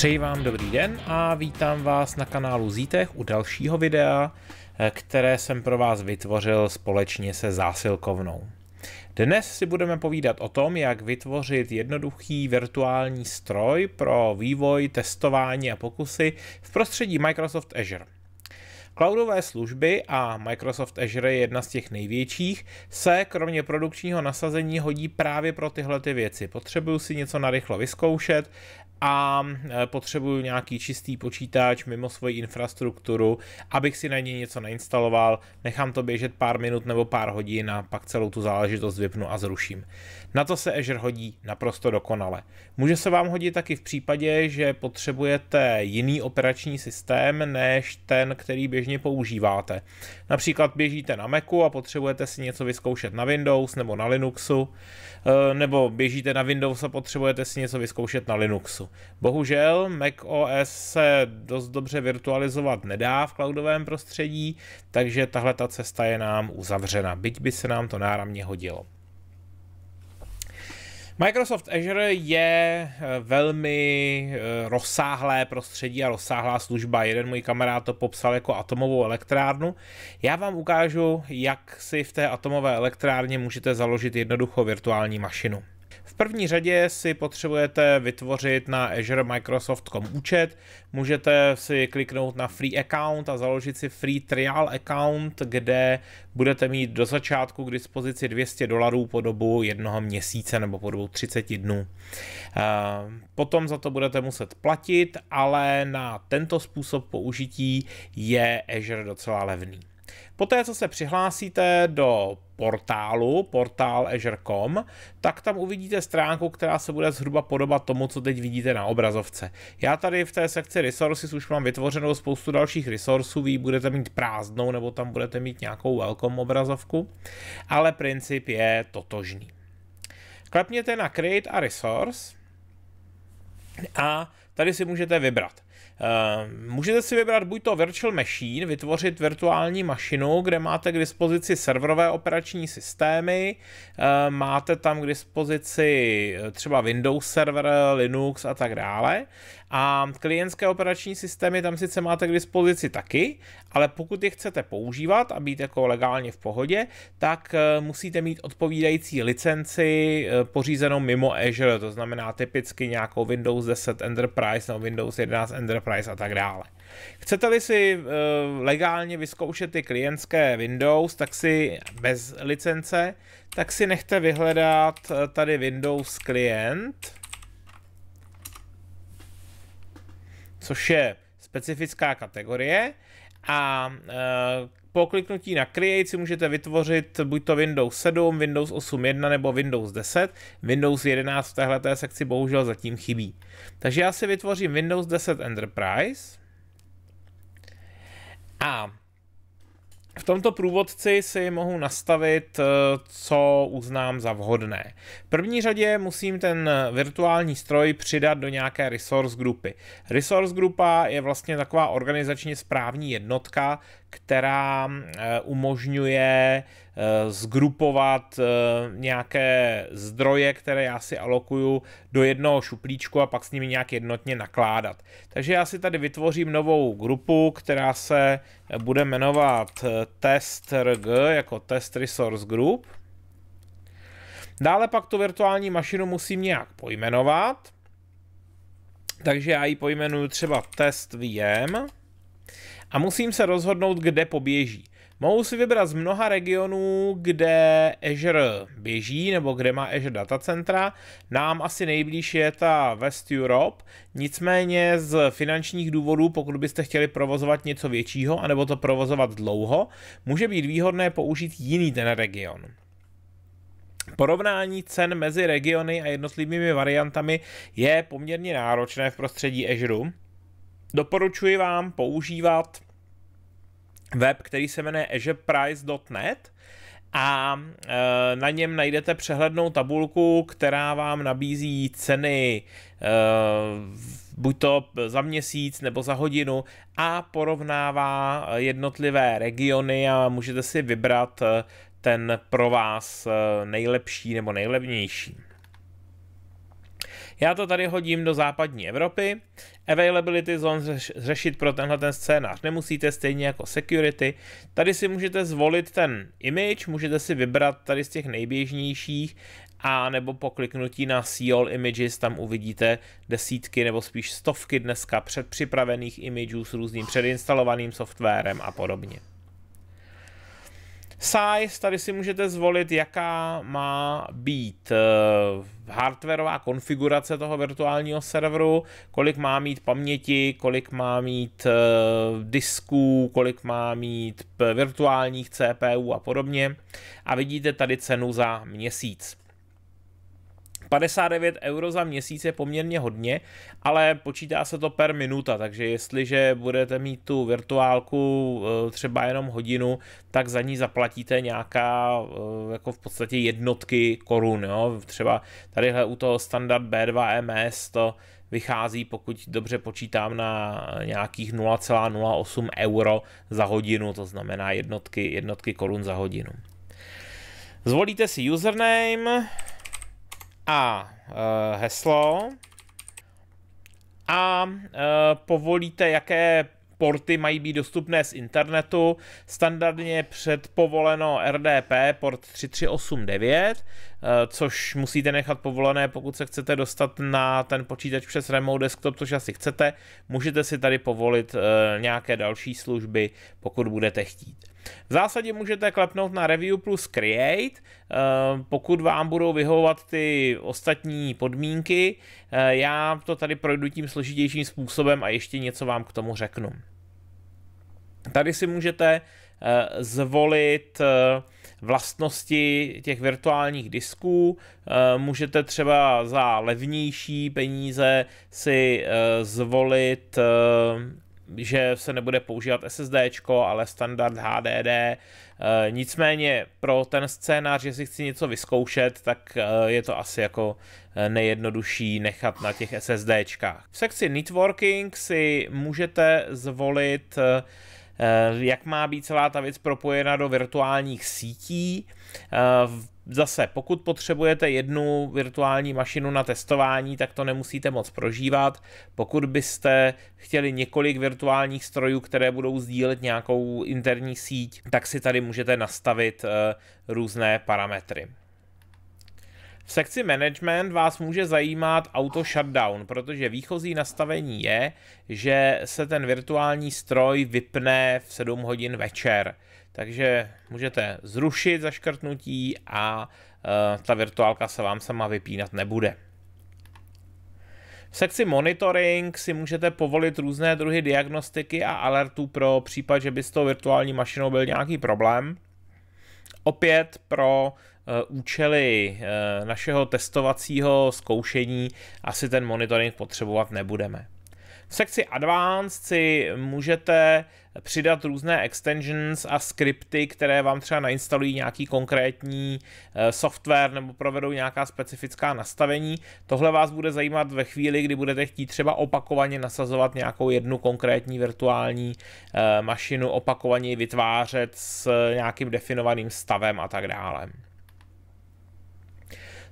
Přeji vám dobrý den a vítám vás na kanálu Zítech u dalšího videa, eh, které jsem pro vás vytvořil společně se zásilkovnou. Dnes si budeme povídat o tom, jak vytvořit jednoduchý virtuální stroj pro vývoj, testování a pokusy v prostředí Microsoft Azure. Cloudové služby a Microsoft Azure je jedna z těch největších, se kromě produkčního nasazení hodí právě pro tyhle ty věci. Potřebuju si něco narychlo vyzkoušet a e, potřebuju nějaký čistý počítač mimo svoji infrastrukturu, abych si na něj něco nainstaloval, nechám to běžet pár minut nebo pár hodin a pak celou tu záležitost vypnu a zruším. Na to se Azure hodí naprosto dokonale. Může se vám hodit taky v případě, že potřebujete jiný operační systém než ten, který běžně používáte. Například běžíte na Macu a potřebujete si něco vyzkoušet na Windows nebo na Linuxu, e, nebo běžíte na Windows a potřebujete si něco vyzkoušet na Linuxu. Bohužel Mac OS se dost dobře virtualizovat nedá v cloudovém prostředí, takže tahle ta cesta je nám uzavřena, byť by se nám to náramně hodilo. Microsoft Azure je eh, velmi eh, rozsáhlé prostředí a rozsáhlá služba. Jeden můj kamarád to popsal jako atomovou elektrárnu. Já vám ukážu, jak si v té atomové elektrárně můžete založit jednoducho virtuální mašinu. V první řadě si potřebujete vytvořit na Azure Microsoft.com účet, můžete si kliknout na Free Account a založit si Free Trial Account, kde budete mít do začátku k dispozici 200 dolarů po dobu jednoho měsíce nebo po dobu 30 dnů. Eh, potom za to budete muset platit, ale na tento způsob použití je Azure docela levný. Poté, co se přihlásíte do portálu, portál Azure.com, tak tam uvidíte stránku, která se bude zhruba podobat tomu, co teď vidíte na obrazovce. Já tady v té sekci Resources už mám vytvořenou spoustu dalších resursů, vy budete mít prázdnou nebo tam budete mít nějakou welcome obrazovku, ale princip je totožný. Klepněte na Create a Resource a tady si můžete vybrat. Eh, můžete si vybrat buď to Virtual Machine, vytvořit virtuální mašinu, kde máte k dispozici serverové operační systémy, eh, máte tam k dispozici eh, třeba Windows server, Linux a tak dále, a klientské operační systémy tam sice máte k dispozici taky, ale pokud je chcete používat a být jako legálně v pohodě, tak eh, musíte mít odpovídající licenci eh, pořízenou mimo Azure, to znamená typicky nějakou Windows 10 Enterprise nebo Windows 11 Enterprise a tak dále. Chcete-li si eh, legálně vyzkoušet ty klientské Windows, tak si bez licence, tak si nechte vyhledat tady Windows klient což je specifická kategorie a eh, po kliknutí na Create si můžete vytvořit buď to Windows 7, Windows 8.1 nebo Windows 10. Windows 11 v téhle sekci bohužel zatím chybí. Takže já si vytvořím Windows 10 Enterprise. A v tomto průvodci si mohu nastavit, eh, co uznám za vhodné. V první řadě musím ten virtuální stroj přidat do nějaké resource grupy. Resource grupa je vlastně taková organizačně správní jednotka, která eh, umožňuje Eh, zgrupovat eh, nějaké zdroje, které já si alokuju do jednoho šuplíčku a pak s nimi nějak jednotně nakládat. Takže já si tady vytvořím novou grupu, která se bude jmenovat eh, testrg jako test resource group. Dále pak tu virtuální mašinu musím nějak pojmenovat. Takže já ji pojmenuju třeba test VM a musím se rozhodnout, kde poběží. Mohu si vybrat z mnoha regionů, kde Azure běží nebo kde má Azure datacentra. Nám asi nejblíž je ta West Europe, nicméně z finančních důvodů, pokud byste chtěli provozovat něco většího anebo to provozovat dlouho, může být výhodné použít jiný ten region. Porovnání cen mezi regiony a jednotlivými variantami je poměrně náročné v prostředí Azure. Doporučuji vám používat web, který se jmenuje azureprice.net a e, na něm najdete přehlednou tabulku, která vám nabízí ceny e, buď to za měsíc nebo za hodinu a porovnává jednotlivé regiony a můžete si vybrat ten pro vás e, nejlepší nebo nejlevnější. Já to tady hodím do západní Evropy. Availability zone řešit pro tenhle ten scénář nemusíte, stejně jako security. Tady si můžete zvolit ten image, můžete si vybrat tady z těch nejběžnějších a nebo po kliknutí na See All Images tam uvidíte desítky nebo spíš stovky dneska předpřipravených imageů s různým předinstalovaným softwarem a podobně. Size, tady si můžete zvolit, jaká má být eh, hardwareová konfigurace toho virtuálního serveru, kolik má mít paměti, kolik má mít eh, disků, kolik má mít virtuálních CPU a podobně. A vidíte tady cenu za měsíc. 59 euro za měsíc je poměrně hodně, ale počítá se to per minuta, takže jestliže budete mít tu virtuálku e, třeba jenom hodinu, tak za ní zaplatíte nějaká e, jako v podstatě jednotky korun, jo? třeba tadyhle u toho standard B2MS to vychází, pokud dobře počítám, na nějakých 0,08 euro za hodinu, to znamená jednotky, jednotky korun za hodinu. Zvolíte si username, a e, heslo a e, povolíte, jaké porty mají být dostupné z internetu. Standardně předpovoleno RDP port 3389, eh, což musíte nechat povolené, pokud se chcete dostat na ten počítač přes remote desktop, což asi chcete. Můžete si tady povolit nějaké další služby, pokud budete chtít. V zásadě můžete klepnout na Review plus Create, eh, pokud vám budou vyhovovat ty ostatní podmínky. Eh, já to tady projdu tím složitějším způsobem a ještě něco vám k tomu řeknu. Tady si můžete eh, zvolit vlastnosti těch virtuálních disků. Můžete třeba za levnější peníze si zvolit že se nebude používat SSD, ale standard HDD. Eh, nicméně pro ten scénář, že si chci něco vyzkoušet, tak eh, je to asi jako eh, nejjednodušší nechat na těch SSD. V sekci Networking si můžete zvolit jak má být celá ta věc propojena do virtuálních sítí zase, pokud potřebujete jednu virtuální mašinu na testování, tak to nemusíte moc prožívat. Pokud byste chtěli několik virtuálních strojů, které budou sdílet nějakou interní síť, tak si tady můžete nastavit eh, různé parametry. V sekci management vás může zajímat auto shutdown, protože výchozí nastavení je, že se ten virtuální stroj vypne v 7 hodin večer. Takže můžete zrušit zaškrtnutí a e, ta virtuálka se vám sama vypínat nebude. V sekci monitoring si můžete povolit různé druhy diagnostiky a alertů pro případ, že by s tou virtuální mašinou byl nějaký problém. Opět pro eh, účely eh, našeho testovacího zkoušení asi ten monitoring potřebovat nebudeme. V sekci Advanced si můžete přidat různé extensions a skripty, které vám třeba nainstalují nějaký konkrétní eh, software nebo provedou nějaká specifická nastavení. Tohle vás bude zajímat ve chvíli, kdy budete chtít třeba opakovaně nasazovat nějakou jednu konkrétní virtuální eh, mašinu, opakovaně vytvářet s nějakým definovaným stavem a tak dále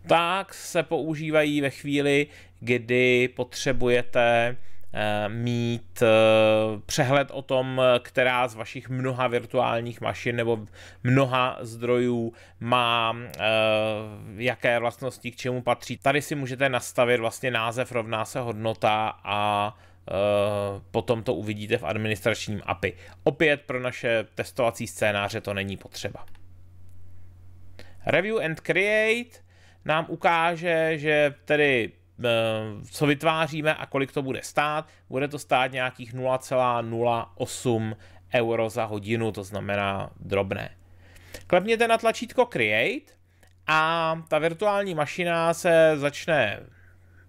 tak se používají ve chvíli, kdy potřebujete Eh, mít eh, přehled o tom, která z vašich mnoha virtuálních mašin nebo mnoha zdrojů má eh, jaké vlastnosti k čemu patří. Tady si můžete nastavit vlastně název rovná se hodnota a potom to uvidíte v administračním API. Opět pro naše testovací scénáře to není potřeba. Review and Create nám ukáže, že tedy Eh, co vytváříme a kolik to bude stát. Bude to stát nějakých 0,08 euro za hodinu, to znamená drobné. Klepněte na tlačítko Create a ta virtuální mašina se začne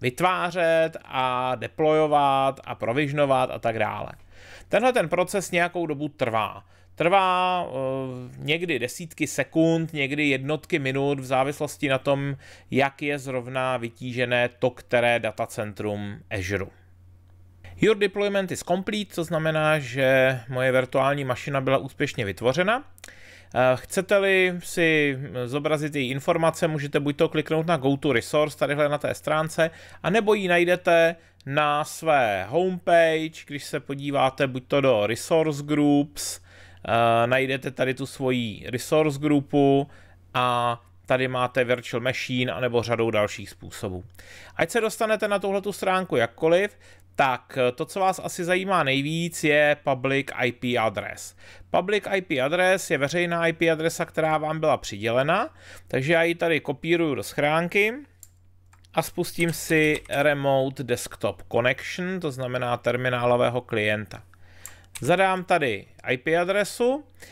vytvářet a deployovat a provisionovat a tak dále. Tenhle ten proces nějakou dobu trvá. Trvá eh, někdy desítky sekund, někdy jednotky minut v závislosti na tom, jak je zrovna vytížené to, které datacentrum Azure. Your deployment is complete, co znamená, že moje virtuální mašina byla úspěšně vytvořena. Eh, chcete-li si eh, zobrazit její informace, můžete buď to kliknout na Go to Resource tadyhle na té stránce, anebo ji najdete na své homepage, když se podíváte buď to do Resource Groups, eh, najdete tady tu svoji resource Groupu a tady máte Virtual Machine anebo řadou dalších způsobů. Ať se dostanete na tuhletu stránku jakkoliv, tak eh, to, co vás asi zajímá nejvíc, je public IP address. Public IP adres je veřejná IP adresa, která vám byla přidělena, takže já ji tady kopíruju do schránky a spustím si Remote Desktop Connection, to znamená terminálového klienta. Zadám tady IP adresu eh,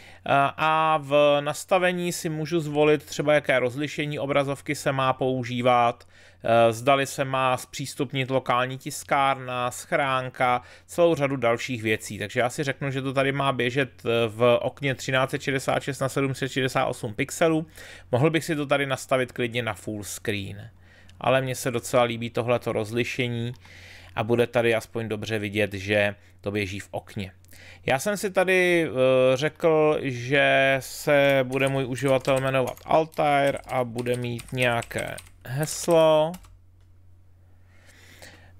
a v nastavení si můžu zvolit třeba, jaké rozlišení obrazovky se má používat, Eh, zdali se má zpřístupnit lokální tiskárna, schránka, celou řadu dalších věcí. Takže já si řeknu, že to tady má běžet eh, v okně 1366 na 768 pixelů. Mohl bych si to tady nastavit klidně na full screen. Ale mně se docela líbí tohleto rozlišení a bude tady aspoň dobře vidět, že to běží v okně. Já jsem si tady eh, řekl, že se bude můj uživatel jmenovat Altair a bude mít nějaké heslo.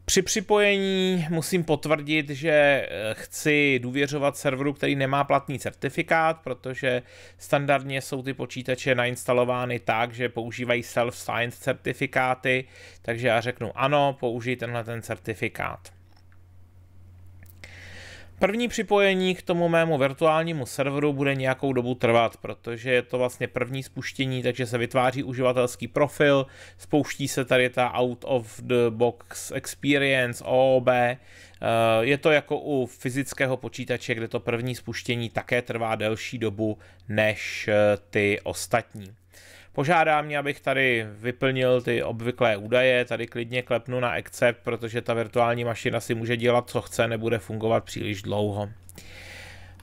Při připojení musím potvrdit, že eh, chci důvěřovat serveru, který nemá platný certifikát, protože standardně jsou ty počítače nainstalovány tak, že používají self-signed certifikáty, takže já řeknu ano, použij tenhle ten certifikát. První připojení k tomu mému virtuálnímu serveru bude nějakou dobu trvat, protože je to vlastně první spuštění, takže se vytváří uživatelský profil, spouští se tady ta out of the box experience, OOB, eh, je to jako u fyzického počítače, kde to první spuštění také trvá delší dobu než eh, ty ostatní. Požádá mě, abych tady vyplnil ty obvyklé údaje, tady klidně klepnu na accept, protože ta virtuální mašina si může dělat co chce, nebude fungovat příliš dlouho.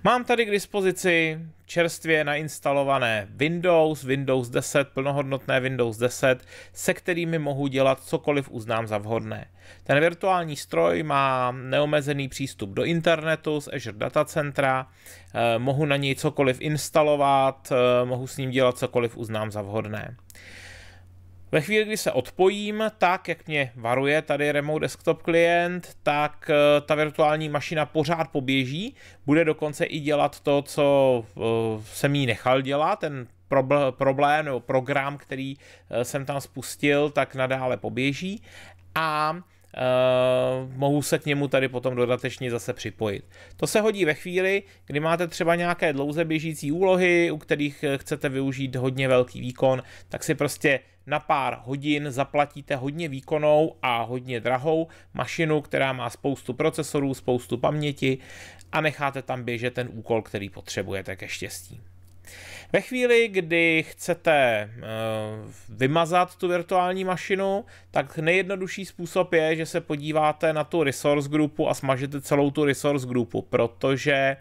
Mám tady k dispozici čerstvě nainstalované Windows, Windows 10, plnohodnotné Windows 10, se kterými mohu dělat cokoliv uznám za vhodné. Ten virtuální stroj má neomezený přístup do internetu z Azure Datacentra, Centra, eh, mohu na něj cokoliv instalovat, eh, mohu s ním dělat cokoliv uznám za vhodné. Ve chvíli, kdy se odpojím, tak jak mě varuje tady Remote Desktop klient, tak eh, ta virtuální mašina pořád poběží, bude dokonce i dělat to, co eh, jsem jí nechal dělat, ten problém nebo program, který eh, jsem tam spustil, tak nadále poběží. A Uh, mohu se k němu tady potom dodatečně zase připojit. To se hodí ve chvíli, kdy máte třeba nějaké dlouze běžící úlohy, u kterých eh, chcete využít hodně velký výkon, tak si prostě na pár hodin zaplatíte hodně výkonnou a hodně drahou mašinu, která má spoustu procesorů, spoustu paměti a necháte tam běžet ten úkol, který potřebujete ke štěstí. Ve chvíli, kdy chcete eh, vymazat tu virtuální mašinu, tak nejjednodušší způsob je, že se podíváte na tu resource groupu a smažete celou tu resource groupu, protože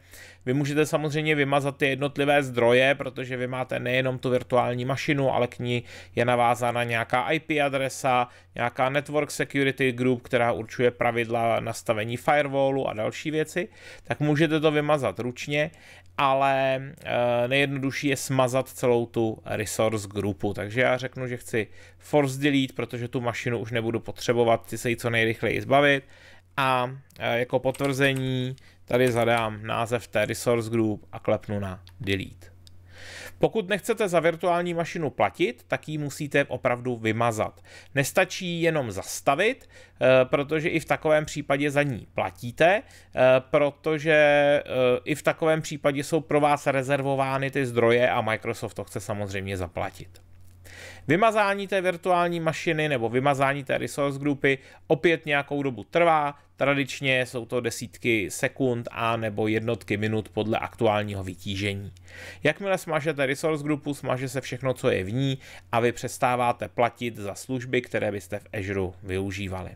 vy můžete samozřejmě vymazat ty jednotlivé zdroje, protože vy máte nejenom tu virtuální mašinu, ale k ní je navázána nějaká IP adresa, nějaká network security group, která určuje pravidla nastavení firewallu a další věci, tak můžete to vymazat ručně, ale eh, nejjednodušší je je smazat celou tu resource grupu. Takže já řeknu, že chci force delete, protože tu mašinu už nebudu potřebovat, chci se jí co nejrychleji zbavit. A e, jako potvrzení tady zadám název té resource group a klepnu na delete. Pokud nechcete za virtuální mašinu platit, tak ji musíte opravdu vymazat. Nestačí jenom zastavit, eh, protože i v takovém případě za ní platíte, eh, protože eh, i v takovém případě jsou pro vás rezervovány ty zdroje a Microsoft to chce samozřejmě zaplatit. Vymazání té virtuální mašiny nebo vymazání té resource groupy opět nějakou dobu trvá, tradičně jsou to desítky sekund a nebo jednotky minut podle aktuálního vytížení. Jakmile smažete resource groupu, smaže se všechno, co je v ní a vy přestáváte platit za služby, které byste v Azure využívali.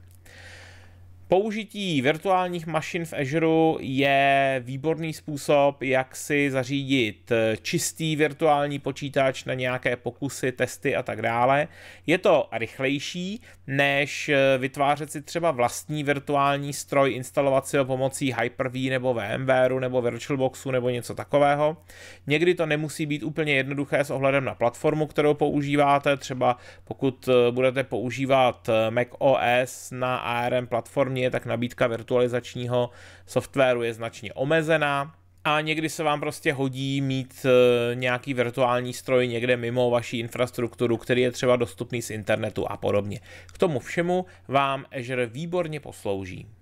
Použití virtuálních mašin v Azure je výborný způsob, jak si zařídit eh, čistý virtuální počítač na nějaké pokusy, testy a tak dále. Je to rychlejší, než eh, vytvářet si třeba vlastní virtuální stroj, instalovat si ho pomocí Hyper-V nebo VMwareu nebo VirtualBoxu nebo něco takového. Někdy to nemusí být úplně jednoduché s ohledem na platformu, kterou používáte. Třeba pokud eh, budete používat Mac OS na ARM platformě, Británie, tak nabídka virtualizačního softwaru je značně omezená a někdy se vám prostě hodí mít e, nějaký virtuální stroj někde mimo vaší infrastrukturu, který je třeba dostupný z internetu a podobně. K tomu všemu vám Azure výborně poslouží.